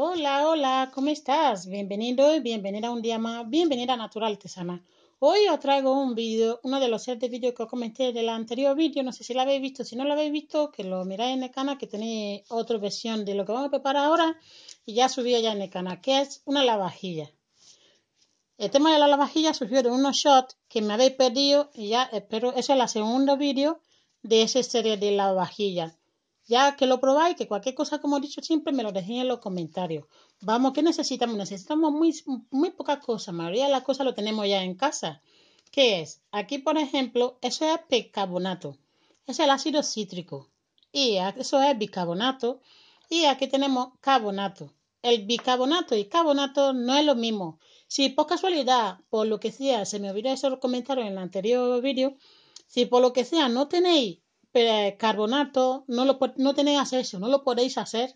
Hola, hola, ¿cómo estás? Bienvenido y bienvenida un día más, bienvenida a Natural Tesana. Hoy os traigo un vídeo, uno de los siete de vídeos que os comenté del anterior vídeo, no sé si lo habéis visto, si no lo habéis visto, que lo miráis en el canal, que tenéis otra versión de lo que vamos a preparar ahora y ya subí allá en el canal, que es una lavajilla. El tema de la lavajilla surgió de unos shots que me habéis perdido y ya espero, ese es el segundo vídeo de esa serie de lavajilla. Ya que lo probáis, que cualquier cosa, como he dicho siempre, me lo dejéis en los comentarios. Vamos, ¿qué necesitamos? Necesitamos muy, muy pocas cosas. La mayoría de las cosas lo tenemos ya en casa. ¿Qué es? Aquí, por ejemplo, eso es bicarbonato. Es el ácido cítrico. Y eso es bicarbonato. Y aquí tenemos carbonato. El bicarbonato y carbonato no es lo mismo. Si por casualidad, por lo que sea, se me olvidó eso comentarios en el anterior vídeo, si por lo que sea no tenéis eh, carbonato, no, lo, no tenéis acceso, no lo podéis hacer,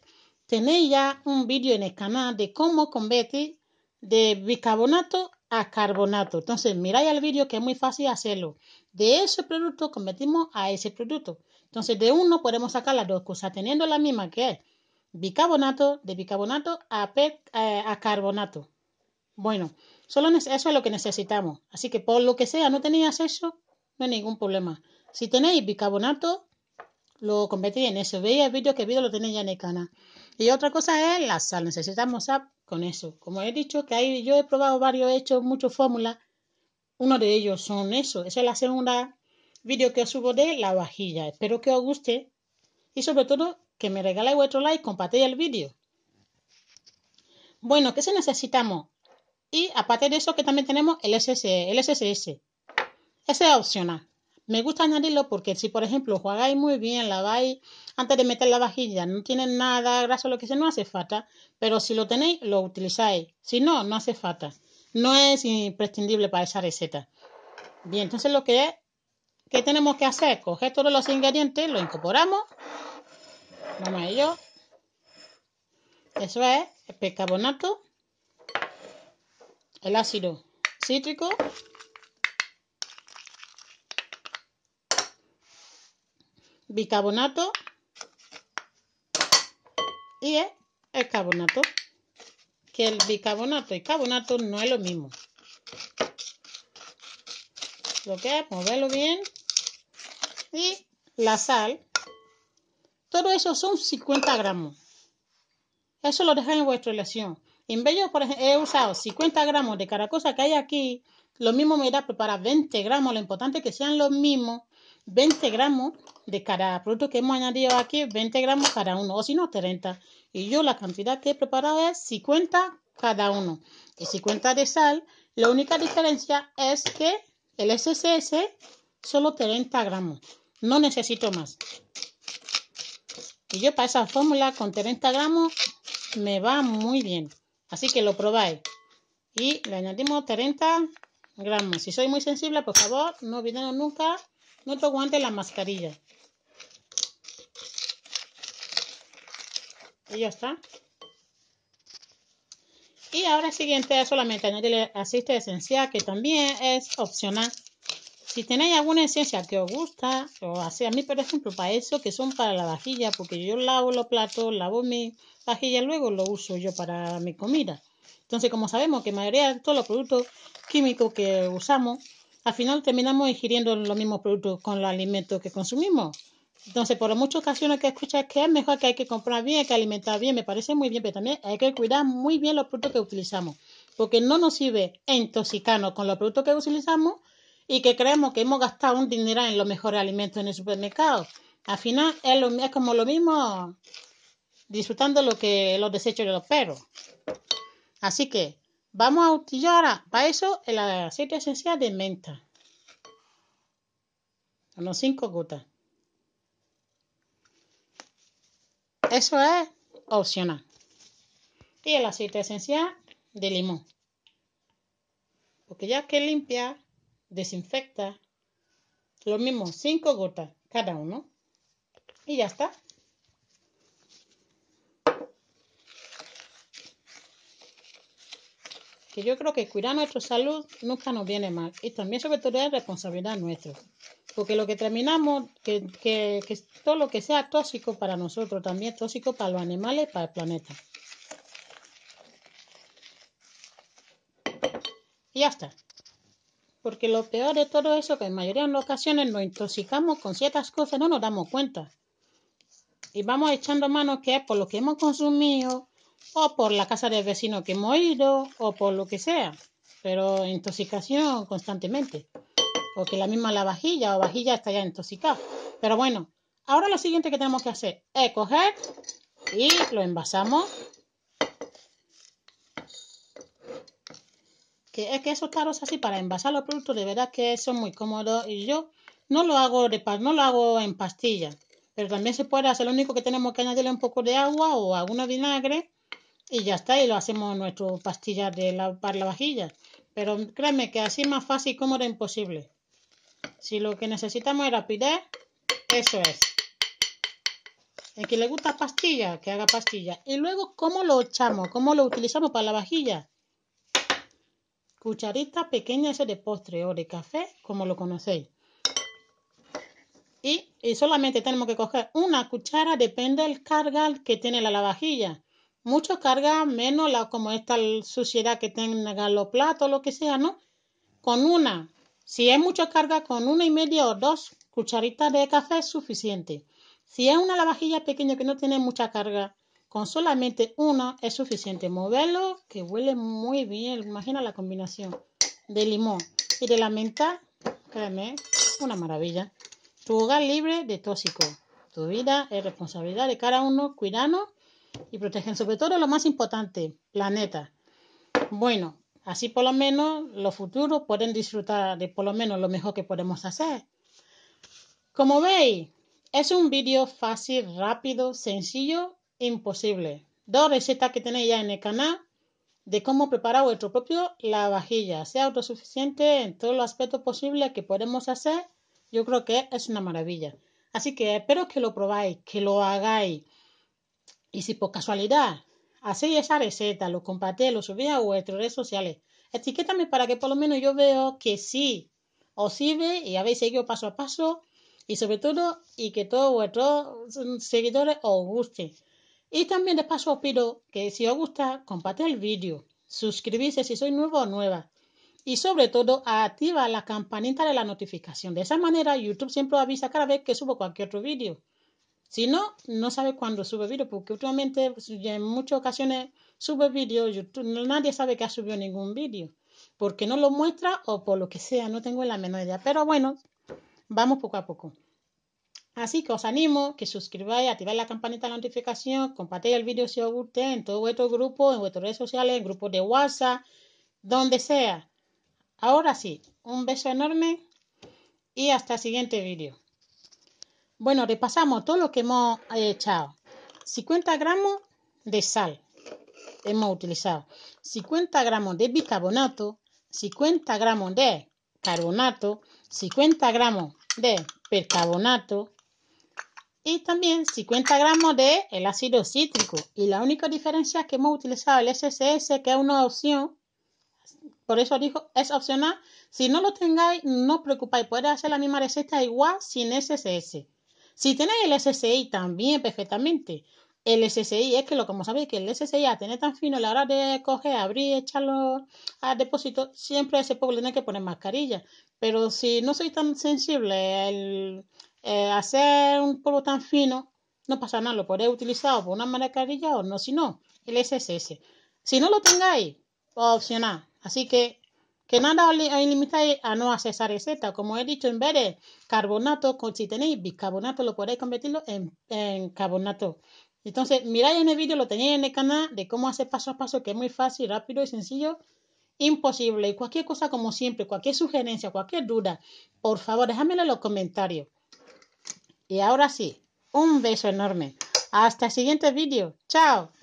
tenéis ya un vídeo en el canal de cómo convertir de bicarbonato a carbonato. Entonces, miráis el vídeo que es muy fácil hacerlo. De ese producto convertimos a ese producto. Entonces, de uno podemos sacar las dos cosas, teniendo la misma que es bicarbonato, de bicarbonato a, eh, a carbonato. Bueno, solo eso es lo que necesitamos. Así que por lo que sea, no tenéis acceso, no hay ningún problema. Si tenéis bicarbonato, lo convertí en eso. Veis el vídeo que vídeo lo tenéis ya en el canal. Y otra cosa es la sal. Necesitamos sal con eso. Como he dicho, que ahí yo he probado varios, hechos, muchas fórmulas. Uno de ellos son eso. Esa es la segunda vídeo que os subo de la vajilla. Espero que os guste. Y sobre todo, que me regaléis vuestro like, compartáis el vídeo. Bueno, ¿qué se necesitamos? Y aparte de eso, que también tenemos el SS, El SSS. Ese es opcional. Me gusta añadirlo porque si, por ejemplo, jugáis muy bien, laváis antes de meter la vajilla, no tiene nada graso, lo que sea, no hace falta. Pero si lo tenéis, lo utilizáis. Si no, no hace falta. No es imprescindible para esa receta. Bien, entonces lo que es, ¿qué tenemos que hacer? Coger todos los ingredientes, lo incorporamos. Vamos a Eso es el pecarbonato, el ácido cítrico, bicarbonato y el carbonato. Que el bicarbonato y carbonato no es lo mismo. Lo que es moverlo bien. Y la sal. Todo eso son 50 gramos. Eso lo dejan en vuestra elección. En vez por he usado 50 gramos de caracosa que hay aquí. Lo mismo me da preparar 20 gramos. Lo importante es que sean los mismos 20 gramos de cada producto que hemos añadido aquí, 20 gramos cada uno, o si no, 30. Y yo la cantidad que he preparado es 50 cada uno. Y 50 de sal, la única diferencia es que el SSS solo 30 gramos, no necesito más. Y yo para esa fórmula con 30 gramos me va muy bien. Así que lo probáis. Y le añadimos 30 gramos. Si soy muy sensible, por favor, no olviden nunca no te aguante la mascarilla. Y ya está. Y ahora siguiente solamente añadirle aceite de esencial, que también es opcional. Si tenéis alguna esencia que os gusta, o así, a mí, por ejemplo, para eso, que son para la vajilla, porque yo lavo los platos, lavo mi vajilla, luego lo uso yo para mi comida. Entonces, como sabemos que mayoría de todos los productos químicos que usamos al final terminamos ingiriendo los mismos productos con los alimentos que consumimos. Entonces, por muchas ocasiones que escuchas que es mejor que hay que comprar bien, hay que alimentar bien, me parece muy bien, pero también hay que cuidar muy bien los productos que utilizamos, porque no nos sirve intoxicarnos con los productos que utilizamos y que creemos que hemos gastado un dinero en los mejores alimentos en el supermercado. Al final es, es como lo mismo disfrutando lo que los desechos de los perros. Así que Vamos a utilizar para eso el aceite esencial de menta. Unos 5 gotas. Eso es opcional. Y el aceite esencial de limón. Porque ya que limpia, desinfecta, lo mismo, 5 gotas cada uno. Y ya está. que yo creo que cuidar nuestra salud nunca nos viene mal y también sobre todo es responsabilidad nuestra, porque lo que terminamos, que, todo lo que sea tóxico para nosotros también es tóxico para los animales y para el planeta. Y ya está. Porque lo peor de todo eso que en mayoría de las ocasiones nos intoxicamos con ciertas cosas, no nos damos cuenta. Y vamos echando manos que es por lo que hemos consumido, o por la casa del vecino que hemos ido o por lo que sea, pero intoxicación constantemente, porque la misma la vajilla o vajilla está ya intoxicada. Pero bueno, ahora lo siguiente que tenemos que hacer es coger y lo envasamos. Que es que esos taros así para envasar los productos de verdad que son muy cómodos y yo no lo hago de, no lo hago en pastillas pero también se puede hacer. Lo único que tenemos que añadirle un poco de agua o alguna vinagre y ya está, y lo hacemos nuestro pastilla de la vajilla. Pero créeme que así más fácil como era imposible. Si lo que necesitamos es rapidez, eso es. El que le gusta pastilla, que haga pastilla. Y luego, ¿cómo lo echamos? ¿Cómo lo utilizamos para la vajilla? Cucharita pequeña ese de postre o de café, como lo conocéis. Y, solamente tenemos que coger una cuchara, depende del carga que tiene la lavajilla mucho carga menos la como esta suciedad que tenga los platos, lo que sea, ¿no? Con una, si es mucha carga, con una y media o dos cucharitas de café es suficiente. Si es una lavajilla pequeña que no tiene mucha carga, con solamente una es suficiente. Moverlo, que huele muy bien, imagina la combinación de limón y de la menta, créeme, una maravilla. Tu hogar libre de tóxico. Tu vida es responsabilidad de cada uno, Cuidado y protegen sobre todo lo más importante, planeta. Bueno, así por lo menos los futuros pueden disfrutar de por lo menos lo mejor que podemos hacer. Como veis, es un vídeo fácil, rápido, sencillo, imposible. Dos recetas que tenéis ya en el canal de cómo preparar vuestro propio vajilla Sea autosuficiente en todos los aspectos posibles que podemos hacer. Yo creo que es una maravilla. Así que espero que lo probáis, que lo hagáis. Y si por casualidad hacéis esa receta, lo compartís, lo subís a vuestras redes sociales, etiquétame para que por lo menos yo veo que sí os sirve y habéis seguido paso a paso y sobre todo y que todos vuestros mm, seguidores os guste. Y también de paso os pido que si os gusta, compate el vídeo, suscribirse si sois nuevo o nueva y sobre todo activa la campanita de la notificación. De esa manera YouTube siempre avisa cada vez que subo cualquier otro vídeo. Si no, no sabe cuándo sube vídeo, porque últimamente pues, en muchas ocasiones sube vídeo, nadie sabe que ha subido ningún vídeo, porque no lo muestra o por lo que sea, no tengo la menor idea. Pero bueno, vamos poco a poco. Así que os animo que suscribáis, activáis la campanita de notificación, compartáis el vídeo si os guste en todo vuestro grupo, en vuestras redes sociales, en grupos de WhatsApp, donde sea. Ahora sí, un beso enorme y hasta el siguiente vídeo. Bueno, repasamos todo lo que hemos eh, echado. 50 gramos de sal hemos utilizado. 50 gramos de bicarbonato, 50 gramos de carbonato, 50 gramos de percarbonato y también 50 gramos de el ácido cítrico. Y la única diferencia es que hemos utilizado el SSS, que es una opción, por eso dijo, es opcional. Si no lo tengáis, no os preocupáis, podéis hacer la misma receta igual sin SSS. Si tenéis el SSI también perfectamente. El SSI es que lo como sabéis que el SSI a tener tan fino a la hora de coger, abrir, echarlo al depósito, siempre ese pueblo le que poner mascarilla. Pero si no sois tan sensible al eh, hacer un polvo tan fino, no pasa nada, lo podéis utilizar por una mascarilla o no, si no, el SSS. Si no lo tengáis, opcional. Así que que nada os a no hacer esa receta. Como he dicho, en vez de carbonato, si tenéis bicarbonato, lo podéis convertirlo en, carbonato. Entonces, mirad en el vídeo, lo tenéis en el canal de cómo hacer paso a paso, que es muy fácil, rápido y sencillo. Imposible. Y cualquier cosa, como siempre, cualquier sugerencia, cualquier duda, por favor, déjame en los comentarios. Y ahora sí, un beso enorme. Hasta el siguiente vídeo. Chao.